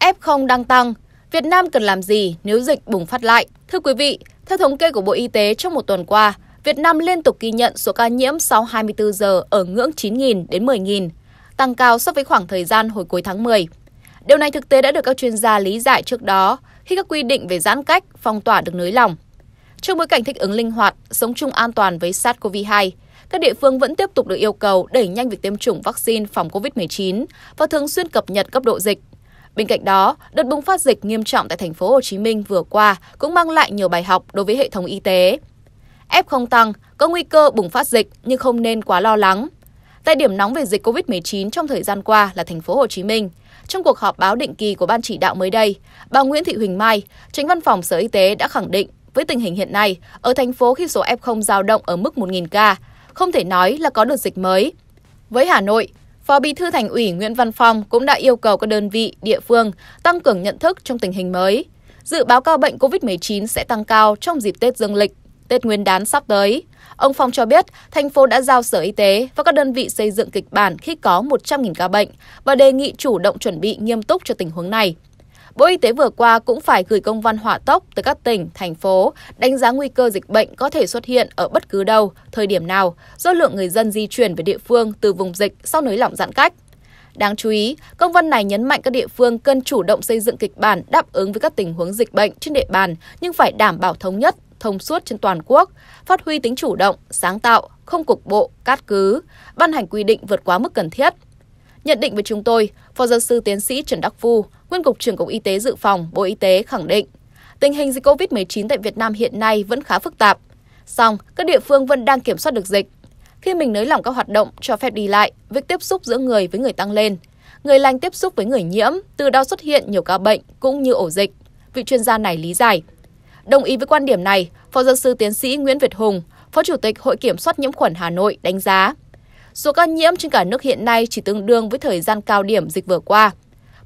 F0 đang tăng, Việt Nam cần làm gì nếu dịch bùng phát lại? Thưa quý vị, theo thống kê của Bộ Y tế trong một tuần qua, Việt Nam liên tục ghi nhận số ca nhiễm sau 24 giờ ở ngưỡng 9.000 đến 10.000, tăng cao so với khoảng thời gian hồi cuối tháng 10. Điều này thực tế đã được các chuyên gia lý giải trước đó khi các quy định về giãn cách, phong tỏa được nới lỏng. Trong bối cảnh thích ứng linh hoạt, sống chung an toàn với SARS-CoV-2, các địa phương vẫn tiếp tục được yêu cầu đẩy nhanh việc tiêm chủng vaccine phòng COVID-19 và thường xuyên cập nhật cấp độ dịch Bên cạnh đó, đợt bùng phát dịch nghiêm trọng tại thành phố Hồ Chí Minh vừa qua cũng mang lại nhiều bài học đối với hệ thống y tế. F không tăng, có nguy cơ bùng phát dịch nhưng không nên quá lo lắng. Tại điểm nóng về dịch COVID-19 trong thời gian qua là thành phố Hồ Chí Minh, trong cuộc họp báo định kỳ của ban chỉ đạo mới đây, bà Nguyễn Thị Huỳnh Mai, Tránh Văn phòng Sở Y tế đã khẳng định với tình hình hiện nay, ở thành phố khi số F0 dao động ở mức 1.000 ca, không thể nói là có đợt dịch mới. Với Hà Nội, Phó Bí thư Thành ủy Nguyễn Văn Phong cũng đã yêu cầu các đơn vị, địa phương tăng cường nhận thức trong tình hình mới. Dự báo ca bệnh COVID-19 sẽ tăng cao trong dịp Tết Dương lịch, Tết Nguyên đán sắp tới. Ông Phong cho biết, thành phố đã giao Sở Y tế và các đơn vị xây dựng kịch bản khi có 100.000 ca bệnh và đề nghị chủ động chuẩn bị nghiêm túc cho tình huống này. Bộ Y tế vừa qua cũng phải gửi công văn hỏa tốc tới các tỉnh, thành phố, đánh giá nguy cơ dịch bệnh có thể xuất hiện ở bất cứ đâu, thời điểm nào, do lượng người dân di chuyển về địa phương từ vùng dịch sau nới lỏng giãn cách. Đáng chú ý, công văn này nhấn mạnh các địa phương cần chủ động xây dựng kịch bản đáp ứng với các tình huống dịch bệnh trên địa bàn nhưng phải đảm bảo thống nhất, thông suốt trên toàn quốc, phát huy tính chủ động, sáng tạo, không cục bộ, cát cứ, ban hành quy định vượt quá mức cần thiết – Nhận định với chúng tôi, Phó giáo sư tiến sĩ Trần Đắc Phu, Nguyên Cục trưởng Cục Y tế Dự phòng, Bộ Y tế khẳng định, tình hình dịch COVID-19 tại Việt Nam hiện nay vẫn khá phức tạp. Song, các địa phương vẫn đang kiểm soát được dịch. Khi mình nới lỏng các hoạt động, cho phép đi lại, việc tiếp xúc giữa người với người tăng lên. Người lành tiếp xúc với người nhiễm, từ đó xuất hiện nhiều ca bệnh cũng như ổ dịch. Vị chuyên gia này lý giải. Đồng ý với quan điểm này, Phó giáo sư tiến sĩ Nguyễn Việt Hùng, Phó Chủ tịch Hội Kiểm soát Nhiễm khuẩn Hà Nội đánh giá – Số ca nhiễm trên cả nước hiện nay chỉ tương đương với thời gian cao điểm dịch vừa qua.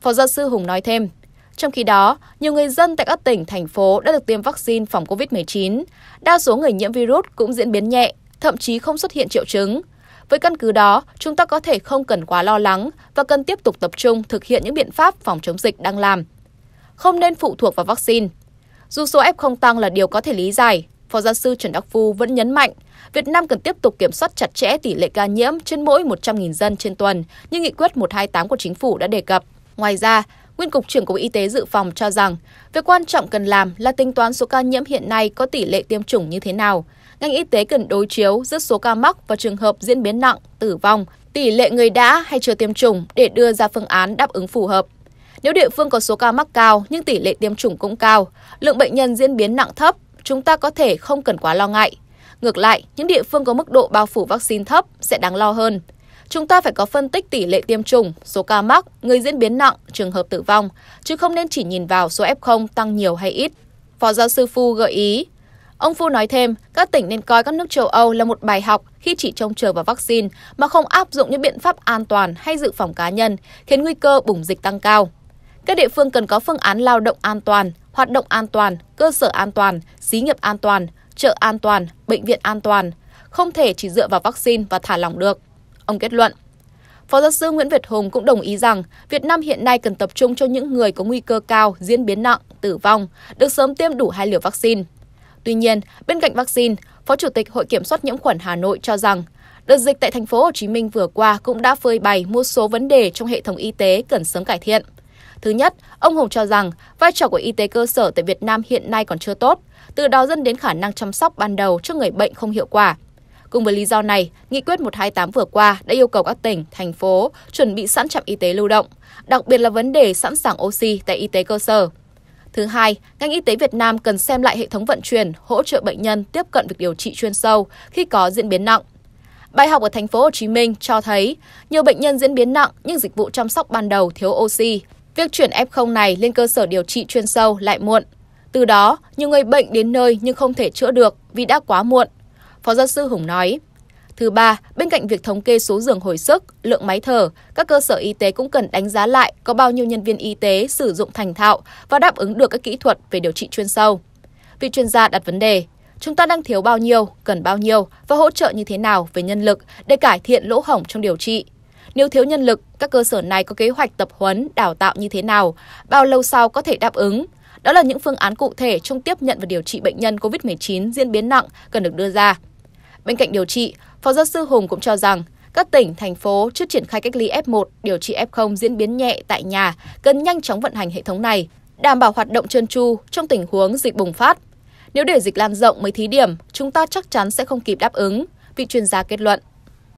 Phó giáo sư Hùng nói thêm, trong khi đó, nhiều người dân tại các tỉnh, thành phố đã được tiêm vaccine phòng COVID-19. Đa số người nhiễm virus cũng diễn biến nhẹ, thậm chí không xuất hiện triệu chứng. Với căn cứ đó, chúng ta có thể không cần quá lo lắng và cần tiếp tục tập trung thực hiện những biện pháp phòng chống dịch đang làm. Không nên phụ thuộc vào vaccine. Dù số F không tăng là điều có thể lý giải, Phó giáo sư Trần Đắc Phu vẫn nhấn mạnh, Việt Nam cần tiếp tục kiểm soát chặt chẽ tỷ lệ ca nhiễm trên mỗi 100.000 dân trên tuần, như nghị quyết 128 của chính phủ đã đề cập. Ngoài ra, Nguyên Cục trưởng Cục Y tế Dự phòng cho rằng, việc quan trọng cần làm là tính toán số ca nhiễm hiện nay có tỷ lệ tiêm chủng như thế nào. Ngành y tế cần đối chiếu giữa số ca mắc và trường hợp diễn biến nặng, tử vong, tỷ lệ người đã hay chưa tiêm chủng để đưa ra phương án đáp ứng phù hợp. Nếu địa phương có số ca mắc cao nhưng tỷ lệ tiêm chủng cũng cao, lượng bệnh nhân diễn biến nặng thấp chúng ta có thể không cần quá lo ngại. Ngược lại, những địa phương có mức độ bao phủ vaccine thấp sẽ đáng lo hơn. Chúng ta phải có phân tích tỷ lệ tiêm chủng, số ca mắc, người diễn biến nặng, trường hợp tử vong, chứ không nên chỉ nhìn vào số F0 tăng nhiều hay ít. Phó giáo sư Phu gợi ý. Ông Phu nói thêm, các tỉnh nên coi các nước châu Âu là một bài học khi chỉ trông chờ vào vaccine mà không áp dụng những biện pháp an toàn hay dự phòng cá nhân, khiến nguy cơ bùng dịch tăng cao. Các địa phương cần có phương án lao động an toàn, hoạt động an toàn, cơ sở an toàn, xí nghiệp an toàn, chợ an toàn, bệnh viện an toàn, không thể chỉ dựa vào vaccine và thả lỏng được. Ông kết luận. Phó giáo sư Nguyễn Việt Hùng cũng đồng ý rằng Việt Nam hiện nay cần tập trung cho những người có nguy cơ cao, diễn biến nặng, tử vong, được sớm tiêm đủ hai liều vaccine. Tuy nhiên, bên cạnh vaccine, Phó Chủ tịch Hội Kiểm soát Nhiễm khuẩn Hà Nội cho rằng đợt dịch tại thành phố Hồ Chí Minh vừa qua cũng đã phơi bày một số vấn đề trong hệ thống y tế cần sớm cải thiện – Thứ nhất, ông Hùng cho rằng vai trò của y tế cơ sở tại Việt Nam hiện nay còn chưa tốt, từ đó dẫn đến khả năng chăm sóc ban đầu cho người bệnh không hiệu quả. Cùng với lý do này, Nghị quyết 128 vừa qua đã yêu cầu các tỉnh, thành phố chuẩn bị sẵn trạm y tế lưu động, đặc biệt là vấn đề sẵn sàng oxy tại y tế cơ sở. Thứ hai, ngành y tế Việt Nam cần xem lại hệ thống vận chuyển, hỗ trợ bệnh nhân tiếp cận việc điều trị chuyên sâu khi có diễn biến nặng. Bài học ở thành phố Hồ Chí Minh cho thấy nhiều bệnh nhân diễn biến nặng nhưng dịch vụ chăm sóc ban đầu thiếu oxy, Việc chuyển F0 này lên cơ sở điều trị chuyên sâu lại muộn. Từ đó, nhiều người bệnh đến nơi nhưng không thể chữa được vì đã quá muộn. Phó giáo sư Hùng nói. Thứ ba, bên cạnh việc thống kê số giường hồi sức, lượng máy thở, các cơ sở y tế cũng cần đánh giá lại có bao nhiêu nhân viên y tế sử dụng thành thạo và đáp ứng được các kỹ thuật về điều trị chuyên sâu. Vị chuyên gia đặt vấn đề, chúng ta đang thiếu bao nhiêu, cần bao nhiêu và hỗ trợ như thế nào về nhân lực để cải thiện lỗ hổng trong điều trị. Nếu thiếu nhân lực, các cơ sở này có kế hoạch tập huấn, đào tạo như thế nào, bao lâu sau có thể đáp ứng. Đó là những phương án cụ thể trong tiếp nhận và điều trị bệnh nhân COVID-19 diễn biến nặng cần được đưa ra. Bên cạnh điều trị, Phó giáo sư Hùng cũng cho rằng các tỉnh, thành phố trước triển khai cách ly F1, điều trị F0 diễn biến nhẹ tại nhà cần nhanh chóng vận hành hệ thống này, đảm bảo hoạt động trơn tru trong tình huống dịch bùng phát. Nếu để dịch lan rộng mới thí điểm, chúng ta chắc chắn sẽ không kịp đáp ứng, vị chuyên gia kết luận.